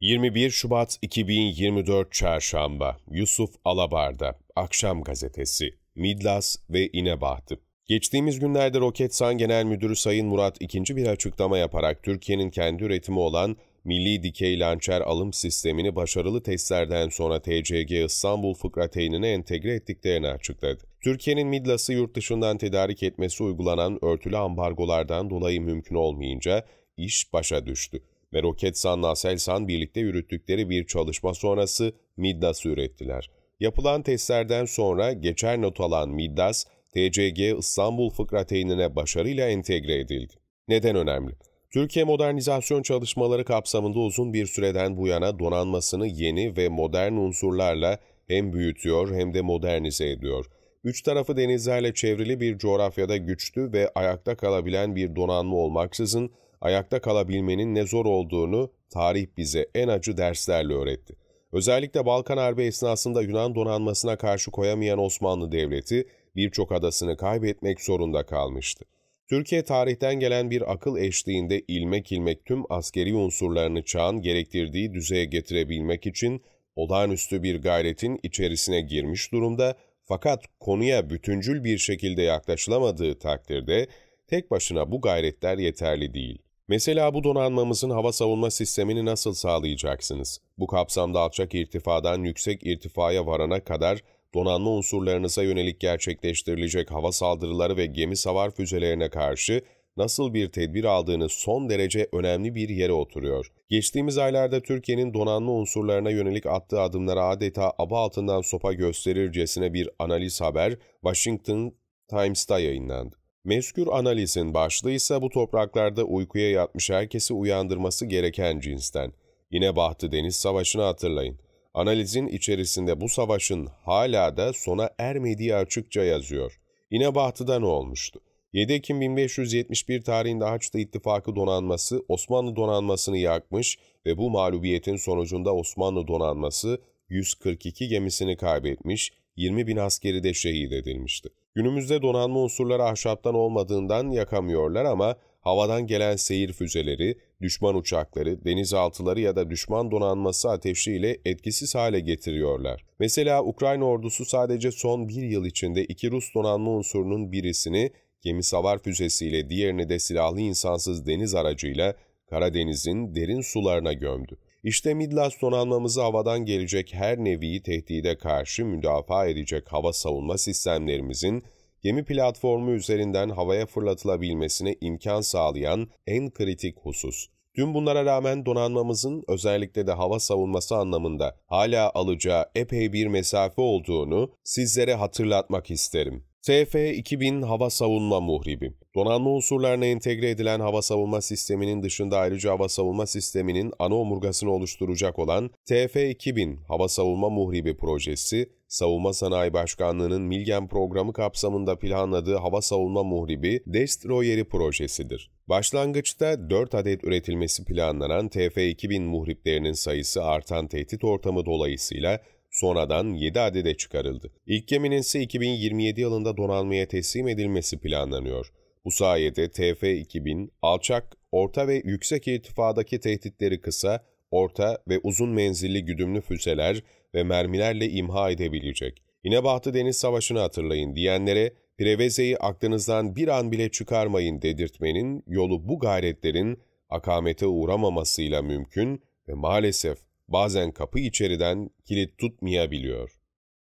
21 Şubat 2024 Çarşamba Yusuf Alabar'da Akşam Gazetesi Midlas ve İnebahtı Geçtiğimiz günlerde Roketsan Genel Müdürü Sayın Murat ikinci bir açıklama yaparak Türkiye'nin kendi üretimi olan milli dikey lançer alım sistemini başarılı testlerden sonra TCG İstanbul fıkrateynine entegre ettiklerini açıkladı. Türkiye'nin Midlas'ı yurt dışından tedarik etmesi uygulanan örtülü ambargolardan dolayı mümkün olmayınca iş başa düştü ve Roketsan'la Aselsan birlikte yürüttükleri bir çalışma sonrası midas ürettiler. Yapılan testlerden sonra geçer not alan Middas, TCG İstanbul fıkra teynine başarıyla entegre edildi. Neden önemli? Türkiye modernizasyon çalışmaları kapsamında uzun bir süreden bu yana donanmasını yeni ve modern unsurlarla hem büyütüyor hem de modernize ediyor. Üç tarafı denizlerle çevrili bir coğrafyada güçlü ve ayakta kalabilen bir donanma olmaksızın ayakta kalabilmenin ne zor olduğunu tarih bize en acı derslerle öğretti. Özellikle Balkan Harbi esnasında Yunan donanmasına karşı koyamayan Osmanlı Devleti birçok adasını kaybetmek zorunda kalmıştı. Türkiye tarihten gelen bir akıl eşliğinde ilmek ilmek tüm askeri unsurlarını çağın gerektirdiği düzeye getirebilmek için olağanüstü bir gayretin içerisine girmiş durumda fakat konuya bütüncül bir şekilde yaklaşılamadığı takdirde tek başına bu gayretler yeterli değil. Mesela bu donanmamızın hava savunma sistemini nasıl sağlayacaksınız? Bu kapsamda alçak irtifadan yüksek irtifaya varana kadar donanma unsurlarınıza yönelik gerçekleştirilecek hava saldırıları ve gemi savar füzelerine karşı nasıl bir tedbir aldığını son derece önemli bir yere oturuyor. Geçtiğimiz aylarda Türkiye'nin donanma unsurlarına yönelik attığı adımlara adeta aba altından sopa gösterircesine bir analiz haber Washington Times'ta yayınlandı. Mezkür analizin başlığı ise bu topraklarda uykuya yatmış herkesi uyandırması gereken cinsten. Yine Bahtı Deniz Savaşı'nı hatırlayın. Analizin içerisinde bu savaşın hala da sona ermediği açıkça yazıyor. Yine Bahtı'da ne olmuştu? 7 Ekim 1571 tarihinde Haçlı İttifakı donanması Osmanlı donanmasını yakmış ve bu mağlubiyetin sonucunda Osmanlı donanması 142 gemisini kaybetmiş, 20 bin askeri de şehit edilmişti. Günümüzde donanma unsurları ahşaptan olmadığından yakamıyorlar ama havadan gelen seyir füzeleri, düşman uçakları, denizaltıları ya da düşman donanması ateşiyle etkisiz hale getiriyorlar. Mesela Ukrayna ordusu sadece son bir yıl içinde iki Rus donanma unsurunun birisini gemi savar füzesiyle diğerini de silahlı insansız deniz aracıyla Karadeniz'in derin sularına gömdü. İşte Midlas donanmamızı havadan gelecek her nevi tehdide karşı müdafaa edecek hava savunma sistemlerimizin gemi platformu üzerinden havaya fırlatılabilmesine imkan sağlayan en kritik husus. Tüm bunlara rağmen donanmamızın özellikle de hava savunması anlamında hala alacağı epey bir mesafe olduğunu sizlere hatırlatmak isterim. TF-2000 hava savunma muhribi. Donanma unsurlarına entegre edilen hava savunma sisteminin dışında ayrıca hava savunma sisteminin ana omurgasını oluşturacak olan TF-2000 hava savunma muhribi projesi, Savunma Sanayi Başkanlığı'nın Milgen programı kapsamında planladığı hava savunma muhribi Destroyer'i projesidir. Başlangıçta 4 adet üretilmesi planlanan TF-2000 muhriplerinin sayısı artan tehdit ortamı dolayısıyla Sonradan 7 adede çıkarıldı. İlk geminin ise 2027 yılında donanmaya teslim edilmesi planlanıyor. Bu sayede TF-2000 alçak, orta ve yüksek irtifadaki tehditleri kısa, orta ve uzun menzilli güdümlü füzeler ve mermilerle imha edebilecek. İnebahtı Deniz Savaşı'nı hatırlayın diyenlere Preveze'yi aklınızdan bir an bile çıkarmayın dedirtmenin yolu bu gayretlerin akamete uğramamasıyla mümkün ve maalesef bazen kapı içeriden kilit tutmayabiliyor.